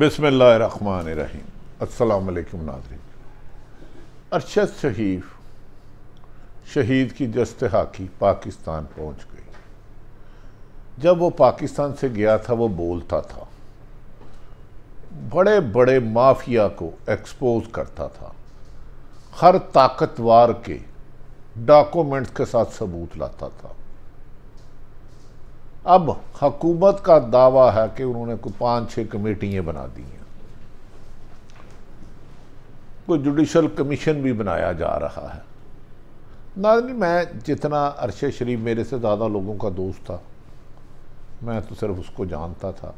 बिसमान रहीम असलकम नाजरीन अरशद शहीफ शहीद की जस्त हाकी पाकिस्तान पहुंच गई जब वो पाकिस्तान से गया था वो बोलता था बड़े बड़े माफिया को एक्सपोज करता था हर ताकतवर के डॉक्यूमेंट्स के साथ सबूत लाता था अब हकूमत का दावा है कि उन्होंने कोई पाँच छः कमेटियाँ बना दी हैं कोई जुडिशल कमीशन भी बनाया जा रहा है नहीं मैं जितना अरशद शरीफ मेरे से ज़्यादा लोगों का दोस्त था मैं तो सिर्फ उसको जानता था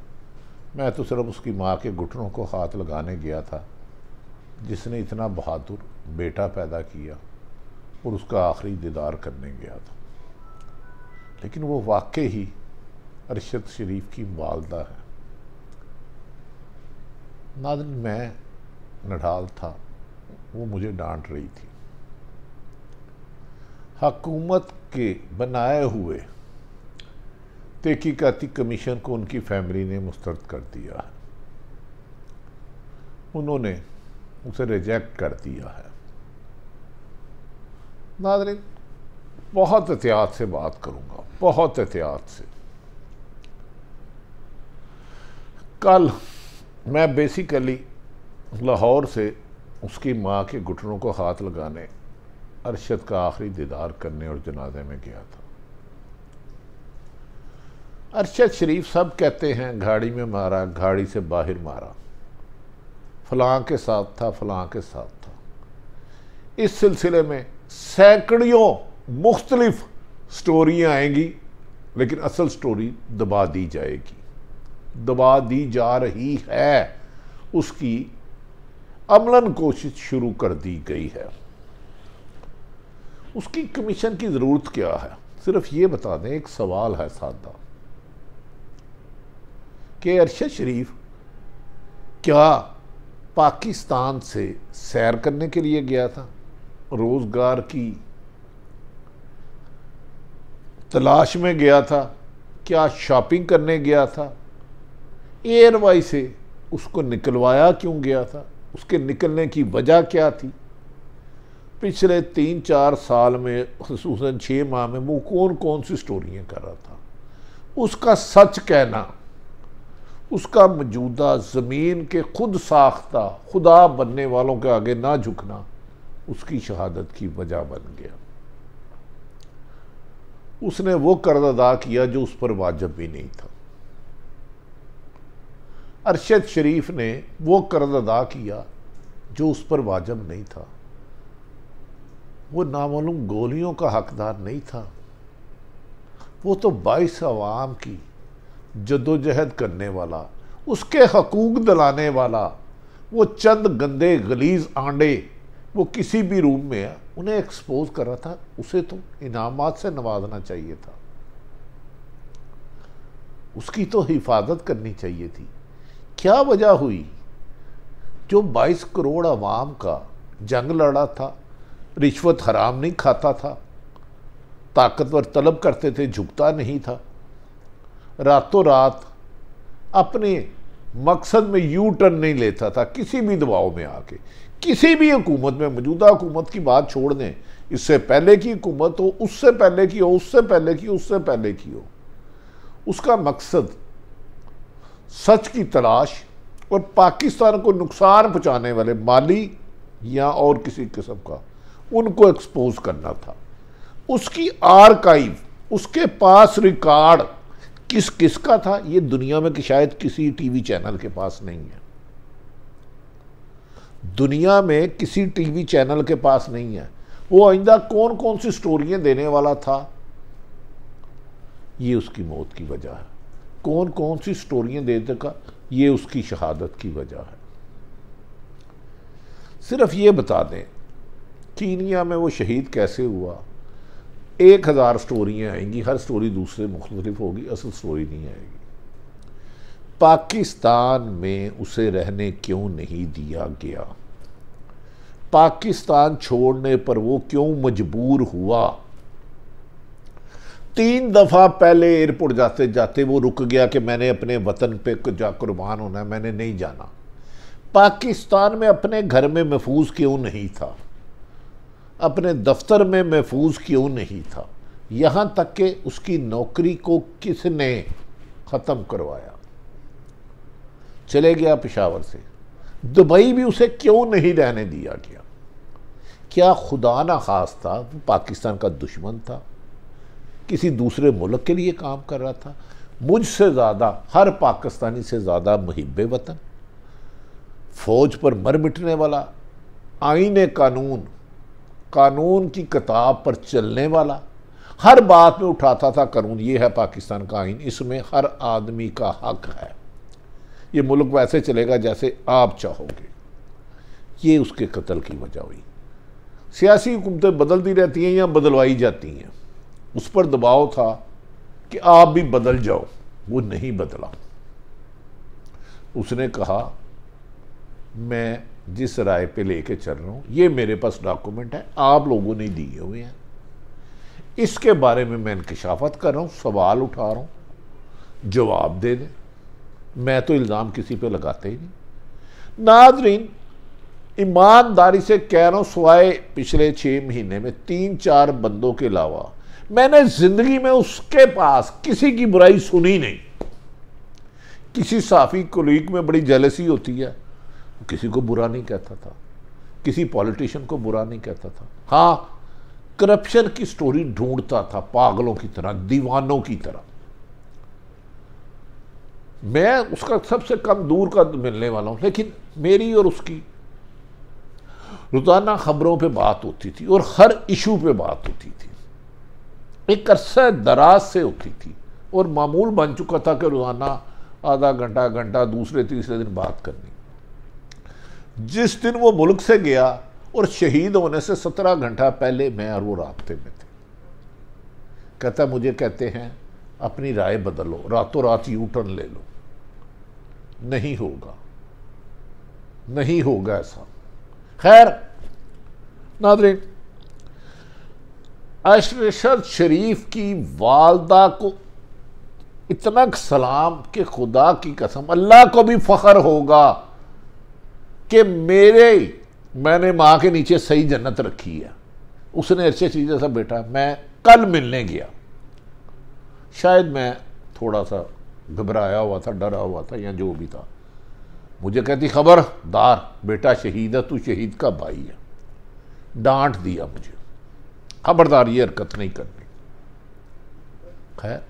मैं तो सिर्फ उसकी माँ के घुटनों को हाथ लगाने गया था जिसने इतना बहादुर बेटा पैदा किया और उसका आखिरी दीदार करने गया था लेकिन वो वाकई ही अरशद शरीफ की वालदा है नादन मैं नडाल था वो मुझे डांट रही थी हकूमत के बनाए हुए तहकीकती कमीशन को उनकी फैमिली ने मुस्तरद कर दिया है उन्होंने उसे रिजेक्ट कर दिया है नादरी बहुत एहतियात से बात करूँगा बहुत एहतियात से कल मैं बेसिकली लाहौर से उसकी माँ के घुटनों को हाथ लगाने अरशद का आखिरी दीदार करने और जनाजे में गया था अरशद शरीफ सब कहते हैं घाड़ी में मारा घाड़ी से बाहर मारा फलां के साथ था फलां के साथ था इस सिलसिले में सैकड़ियों मुख्तलिफ स्टोरियाँ आएंगी लेकिन असल स्टोरी दबा दी जाएगी दबा दी जा रही है उसकी अमलन कोशिश शुरू कर दी गई है उसकी कमीशन की ज़रूरत क्या है सिर्फ ये बता दें एक सवाल है सादा कि अरशद शरीफ क्या पाकिस्तान से सैर करने के लिए गया था रोज़गार की तलाश में गया था क्या शॉपिंग करने गया था एयरवाई से उसको निकलवाया क्यों गया था उसके निकलने की वजह क्या थी पिछले तीन चार साल में खूस छः माह में वो कौन कौन सी स्टोरियाँ कर रहा था उसका सच कहना उसका मौजूदा ज़मीन के खुद साख्ता खुदा बनने वालों के आगे ना झुकना उसकी शहादत की वजह बन गया उसने वो कर्ज अदा किया जो उस पर वाजब भी नहीं था अरशद शरीफ ने वो कर्ज अदा किया जो उस पर वाजब नहीं था वो नामालूम गोलियों का हकदार नहीं था वो तो बाईस अवाम की जदोजहद करने वाला उसके हकूक दिलाने वाला वो चंद गंदे गलीज आंडे वो किसी भी रूम में उन्हें एक्सपोज कर रहा था उसे तो इनामत से नवाजना चाहिए था उसकी तो हिफाजत करनी चाहिए थी क्या वजह हुई जो 22 करोड़ अवाम का जंग लड़ा था रिश्वत हराम नहीं खाता था ताकतवर तलब करते थे झुकता नहीं था रातों रात अपने मकसद में यू टर्न नहीं लेता था किसी भी दबाव में आके किसी भी हुकूमत में मौजूदा हुकूमत की बात छोड़ दें इससे पहले की हुकूमत हो उससे पहले की हो उससे पहले की उससे पहले की हो उसका मकसद सच की तलाश और पाकिस्तान को नुकसान पहुंचाने वाले माली या और किसी किस्म का उनको एक्सपोज करना था उसकी आर्काइव उसके पास रिकॉर्ड किस किस का था ये दुनिया में कि शायद किसी टीवी चैनल के पास नहीं है दुनिया में किसी टीवी चैनल के पास नहीं है वो आइंदा कौन कौन सी स्टोरियां देने वाला था ये उसकी मौत की वजह है कौन कौन सी स्टोरियां दे देगा ये उसकी शहादत की वजह है सिर्फ ये बता दें कीनिया में वो शहीद कैसे हुआ एक हज़ार स्टोरियाँ आएंगी हर स्टोरी दूसरे मुख्तलिफ होगी असल स्टोरी नहीं आएगी पाकिस्तान में उसे रहने क्यों नहीं दिया गया पाकिस्तान छोड़ने पर वो क्यों मजबूर हुआ तीन दफ़ा पहले एयरपोर्ट जाते जाते वो रुक गया कि मैंने अपने वतन पे जा कुर्बान होना है मैंने नहीं जाना पाकिस्तान में अपने घर में महफूज क्यों नहीं था अपने दफ्तर में महफूज क्यों नहीं था यहाँ तक कि उसकी नौकरी को किसने ख़त्म करवाया चले गया पिशावर से दुबई भी उसे क्यों नहीं रहने दिया गया क्या खुदा ना खास था वो पाकिस्तान का दुश्मन था किसी दूसरे मुल्क के लिए काम कर रहा था मुझसे ज़्यादा हर पाकिस्तानी से ज़्यादा महब वतन फौज पर मर मिटने वाला आइन कानून कानून की किताब पर चलने वाला हर बात में उठाता था कानून ये है पाकिस्तान का आइन इसमें हर आदमी का हक है ये मुल्क वैसे चलेगा जैसे आप चाहोगे ये उसके कत्ल की वजह हुई सियासी हुकूमतें बदलती रहती हैं या बदलवाई जाती हैं उस पर दबाव था कि आप भी बदल जाओ वो नहीं बदला उसने कहा मैं जिस राय पे लेके चल रहा हूँ ये मेरे पास डॉक्यूमेंट है आप लोगों ने दिए हुए हैं इसके बारे में मैं इंकशाफत कर रहा हूँ सवाल उठा रहा हूँ जवाब दे दें मैं तो इल्ज़ाम किसी पे लगाते ही नहीं नाजरीन ईमानदारी से कह रहा हूँ सवाए पिछले छः महीने में तीन चार बंदों के अलावा मैंने जिंदगी में उसके पास किसी की बुराई सुनी नहीं किसी साफी कोलीग में बड़ी जेलसी होती है किसी को बुरा नहीं कहता था किसी पॉलिटिशियन को बुरा नहीं कहता था हाँ करप्शन की स्टोरी ढूंढता था पागलों की तरह दीवानों की तरह मैं उसका सबसे कम दूर का मिलने वाला हूं लेकिन मेरी और उसकी रोज़ाना खबरों पे बात होती थी और हर इशू पे बात होती थी एक अरसा दराज से होती थी और मामूल बन चुका था कि रोज़ाना आधा घंटा घंटा दूसरे तीसरे दिन बात करनी जिस दिन वो मुल्क से गया और शहीद होने से सत्रह घंटा पहले मैं और वो रबते में थे कहता मुझे कहते हैं अपनी राय बदलो रातों रात यू टर्न ले लो नहीं होगा नहीं होगा ऐसा खैर नादरी अशरशद शरीफ की वालदा को इतना सलाम के खुदा की कसम अल्लाह को भी फ़ख्र होगा कि मेरे मैंने माँ के नीचे सही जन्नत रखी है उसने अच्छे चीज़ सा बेटा मैं कल मिलने गया शायद मैं थोड़ा सा घबराया हुआ था डरा हुआ था या जो भी था मुझे कहती खबरदार बेटा शहीद है तू शहीद का भाई है डांट दिया मुझे खबरदार ये हरकत नहीं करनी खैर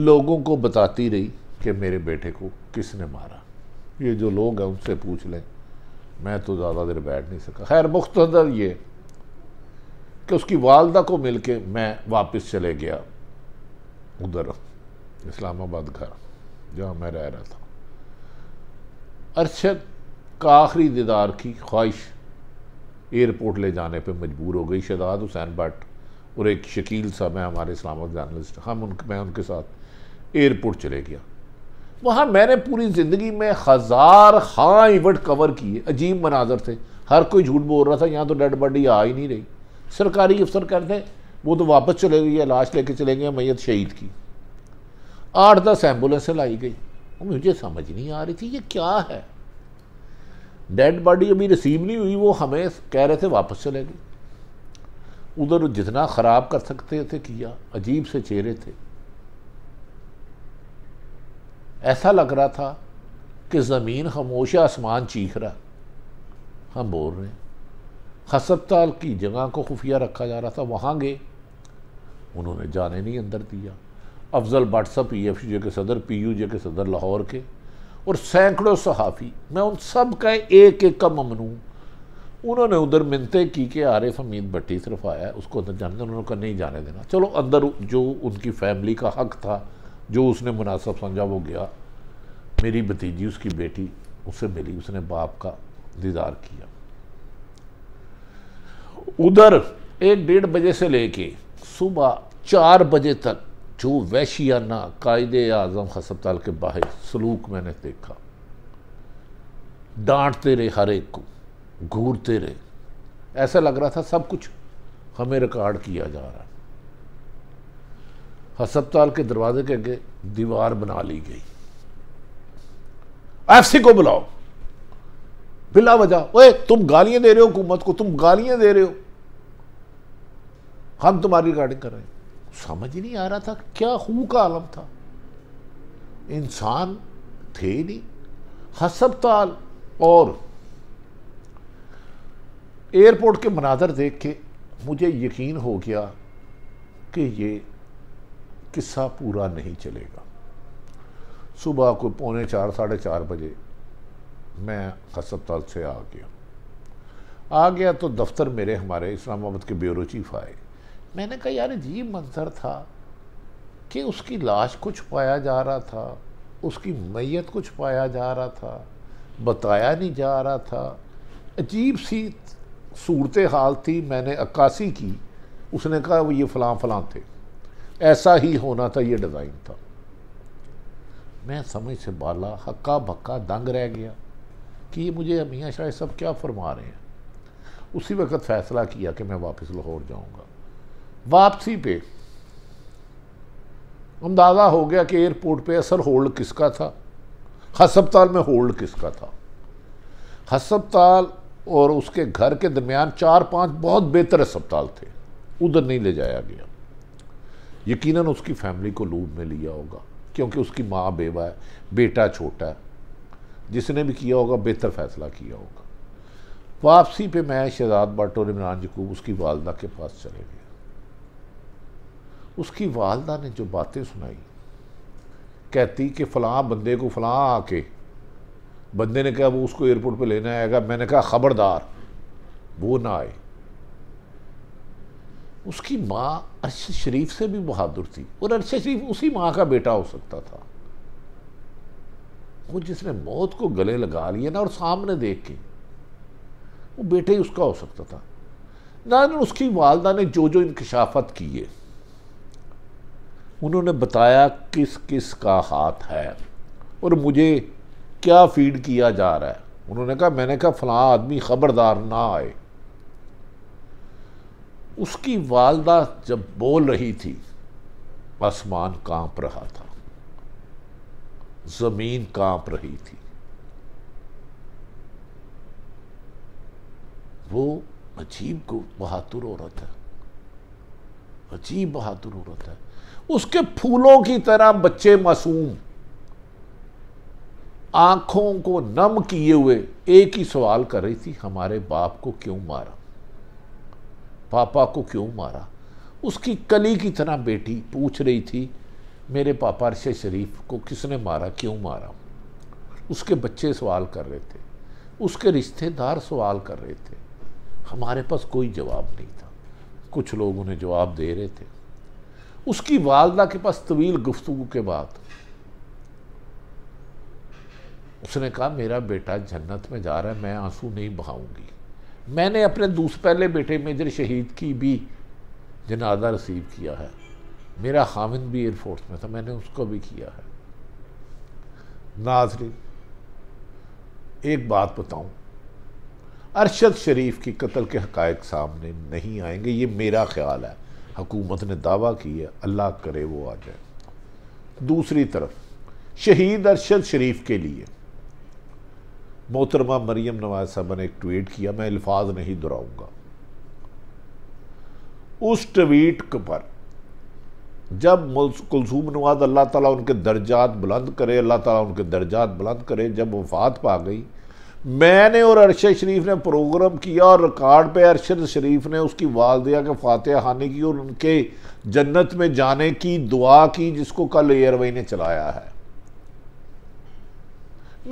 लोगों को बताती रही कि मेरे बेटे को किसने मारा ये जो लोग हैं उनसे पूछ लें मैं तो ज़्यादा देर बैठ नहीं सका खैर मुख्तर ये कि उसकी वालदा को मिल के मैं वापस चले गया उधर इस्लामाबाद घर जहाँ मैं रह रहा था अरशद का आखिरी दीदार की ख्वाहिश एयरपोर्ट ले जाने पर मजबूर हो गई शहजाद हुसैन भट्ट और एक शकील साहब हैं हमारे इस्लामाबाद जर्नलिस्ट हम उन मैं उनके साथ एयरपोर्ट चले गया वहाँ मैंने पूरी ज़िंदगी में हज़ार हाँ इवेंट कवर किए अजीब मनाजर थे हर कोई झूठ बोल रहा था यहाँ तो डेड बॉडी आ ही नहीं रही सरकारी अफसर कहते वो तो वापस चले गई है लाश लेके चले गए मैय शहीद की आठ दस एम्बुलेंसें लाई गई मुझे समझ नहीं आ रही थी ये क्या है डेड बॉडी अभी रिसीव नहीं हुई वो हमें कह रहे थे वापस चले गए उधर जितना ख़राब कर सकते थे किया अजीब से चेहरे थे ऐसा लग रहा था कि ज़मीन खामोश आसमान चीख रहा हम बोल रहे हैं हस्पताल की जगह को खुफिया रखा जा रहा था वहाँ गए उन्होंने जाने नहीं अंदर दिया अफजल बाट्सअप E P F J K सदर पी यू जे के सदर लाहौर के और सैकड़ों सहाफ़ी मैं उन सब का एक एक का ममनू उन्होंने उधर मिनतें की कि आरिफ हमीद भट्टी सिर्फ आया है उसको अंदर जाने उन्होंने कहा नहीं जाने देना चलो अंदर जो उनकी फैमिली का हक था जो उसने मुनासब समझा वो गया मेरी भतीजी उसकी बेटी उससे मिली उसने बाप का दीदार किया उधर एक डेढ़ बजे से लेके सुबह चार बजे तक जो वैशियाना कायद आज़म हस्पताल के बाहर सलूक मैंने देखा डांटते रहे हर एक को घूरते रहे ऐसा लग रहा था सब कुछ हमें रिकॉर्ड किया जा रहा है हस्पताल के दरवाजे के आगे दीवार बना ली गई एफसी को बुलाओ बिला वजह ओए तुम गालियां दे रहे हो हुकूमत को तुम गालियां दे रहे हो हम तुम्हारी रिकॉर्डिंग कर रहे हैं समझ नहीं आ रहा था क्या हु का आलम था इंसान थे नहीं हस्पताल और एयरपोर्ट के मनाजर देख के मुझे यकीन हो गया कि ये किस्सा पूरा नहीं चलेगा सुबह को पौने चार साढ़े चार बजे मैं हस्पताल से आ गया आ गया तो दफ्तर मेरे हमारे इस्लामाबाद के ब्यूरो चीफ आए मैंने कहा यार अजीब मंजर था कि उसकी लाश को छुपाया जा रहा था उसकी मैयत को छुपाया जा रहा था बताया नहीं जा रहा था अजीब सी सूरत हाल थी मैंने अक्कासी की उसने कहा वो ये फलां फ़लाँ थे ऐसा ही होना था ये डिज़ाइन था मैं समझ से बाला हक्का बक्का दंग रह गया कि ये मुझे मियाँ शाह सब क्या फरमा रहे हैं उसी वक्त फ़ैसला किया कि मैं वापस लाहौर जाऊँगा वापसी पे अंदाज़ा हो गया कि एयरपोर्ट पे असर होल्ड किसका था हस्पताल में होल्ड किसका था हस्पताल और उसके घर के दरमियान चार पांच बहुत बेहतर अस्पताल थे उधर नहीं ले जाया गया यकीनन उसकी फैमिली को लूब में लिया होगा क्योंकि उसकी माँ बेवा है बेटा छोटा है जिसने भी किया होगा बेहतर फैसला किया होगा वापसी पे मैं शहजाद भट्ट और इमरान यकूब उसकी वालदा के पास चले गए उसकी वालदा ने जो बातें सुनाई कहती कि फलां बंदे को फलां आके बंदे ने कहा वो उसको एयरपोर्ट पे लेने आएगा मैंने कहा ख़बरदार वो ना आए उसकी माँ अरश शरीफ से भी बहादुर थी और अरश शरीफ उसी माँ का बेटा हो सकता था वो जिसने मौत को गले लगा लिया ना और सामने देख के वो बेटे ही उसका हो सकता था ना उसकी वालदा ने जो जो इंकशाफत किए उन्होंने बताया किस किस का हाथ है और मुझे क्या फीड किया जा रहा है उन्होंने कहा मैंने कहा फला आदमी ख़बरदार ना आए उसकी वालदा जब बोल रही थी आसमान कांप रहा था ज़मीन कांप रही थी वो अजीब बहादुर औरत है अजीब बहादुर औरत है उसके फूलों की तरह बच्चे मासूम आंखों को नम किए हुए एक ही सवाल कर रही थी हमारे बाप को क्यों मारा पापा को क्यों मारा उसकी कली की तरह बेटी पूछ रही थी मेरे पापा अरशद शरीफ को किसने मारा क्यों मारा उसके बच्चे सवाल कर रहे थे उसके रिश्तेदार सवाल कर रहे थे हमारे पास कोई जवाब नहीं था कुछ लोग उन्हें जवाब दे रहे थे उसकी वालदा के पास तवील गुफ्तु के बाद उसने कहा मेरा बेटा जन्नत में जा रहा है मैं आंसू नहीं बहाऊंगी मैंने अपने दूस पहले बेटे मेजर शहीद की भी जनाजा रसीव किया है मेरा हामिद भी एयरफोर्स में था मैंने उसको भी किया है नाजरीन एक बात बताऊं अरशद शरीफ की कत्ल के हकायक सामने नहीं आएंगे ये मेरा ख्याल है हकूमत ने दावा किया अल्लाह करे वो आ जाए दूसरी तरफ शहीद अरशद शरीफ के लिए मोहतरमा मरीम नवाज साहबा ने एक ट्वीट किया मैं अल्फाज नहीं दोहराऊंगा उस ट्वीट पर जब कुलसूम नवाज अल्लाह ताला उनके दर्जात बुलंद करे अल्लाह ताला उनके दर्जात बुलंद करे जब वफात पा गई मैंने और अरशद शरीफ ने प्रोग्राम किया और रिकॉर्ड पे अरशद शरीफ ने उसकी वालदिया के फातह हानि की और उनके जन्नत में जाने की दुआ की जिसको कल एयरवाई ने चलाया है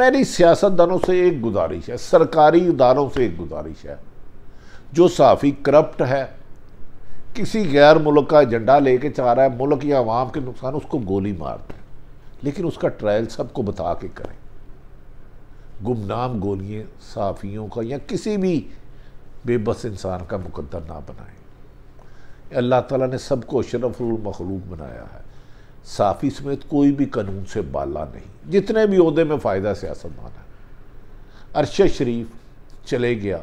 मेरी सियासतदानों से एक गुजारिश है सरकारी इदारों से एक गुजारिश है जो साफ़ी करप्ट है किसी गैर मुल्क का एजेंडा लेके चाह रहा है मुल्क या आवाम के नुकसान उसको गोली मार दें लेकिन उसका ट्रायल सबको बता के करें गुमनाम गोलियाँ साफ़ियों का या किसी भी बेबस इंसान का मुकद्दर ना बनाएं अल्लाह ताला ने सबको अशरफुलमखलूक बनाया है साफ़ी समेत कोई भी कानून से बाला नहीं जितने भी अहदे में फ़ायदा सियासतदान है अरशद शरीफ चले गया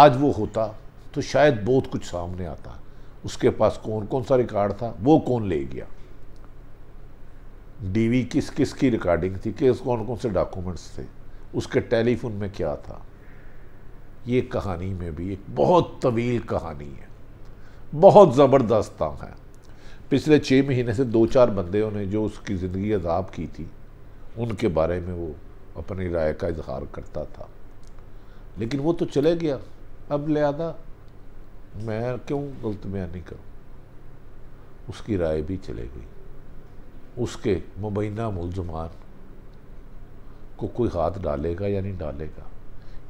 आज वो होता तो शायद बहुत कुछ सामने आता उसके पास कौन कौन सा रिकॉर्ड था वो कौन ले गया डीवी किस किस की रिकॉर्डिंग थी किस कौन कौन से डॉक्यूमेंट्स थे उसके टेलीफोन में क्या था ये कहानी में भी एक बहुत तवील कहानी है बहुत ज़बरदस्त है पिछले छः महीने से दो चार बंदे ने जो उसकी ज़िंदगी अदाब की थी उनके बारे में वो अपनी राय का इजहार करता था लेकिन वो तो चले गया अब लिहाजा मैं क्यों गलत नहीं करूँ उसकी राय भी चले गई उसके मुबैना मुलजमान को कोई हाथ डालेगा या नहीं डालेगा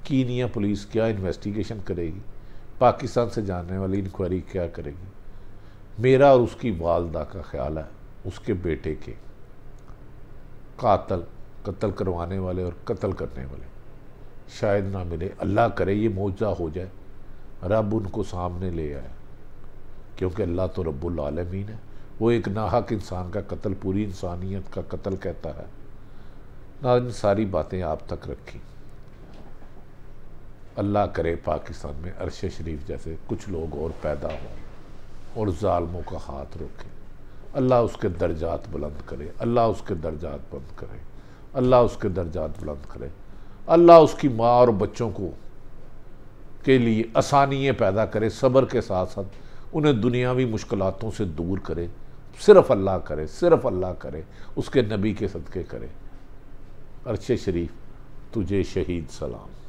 कीनिया पुलिस क्या इन्वेस्टिगेशन करेगी पाकिस्तान से जाने वाली इंक्वायरी क्या करेगी मेरा और उसकी वालदा का ख्याल है उसके बेटे के कातल कत्ल करवाने वाले और कत्ल करने वाले शायद ना मिले अल्लाह करे ये मौजा हो जाए रब उनको सामने ले आए क्योंकि अल्लाह तो रब्बुल आलमीन है वो एक नाहक इंसान का कत्ल पूरी इंसानियत का कत्ल कहता है ना इन सारी बातें आप तक रखी अल्लाह करे पाकिस्तान में अरश शरीफ जैसे कुछ लोग और पैदा हों और ालमों का हाथ रोके अल्लाह उसके दर्जात बुलंद करे अल्लाह उसके दर्जात बुलंद करे अल्लाह उसके दर्जात बुलंद करे अल्लाह उसकी माँ और बच्चों को के लिए आसानियाँ पैदा करे सब्र के साथ साथ उन्हें दुनियावी मुश्किलों से दूर करे सिर्फ़ अल्लाह करे सिर्फ़ अल्लाह करे उसके नबी के सदक़े करे अरशे शरीफ तुझे शहीद सलाम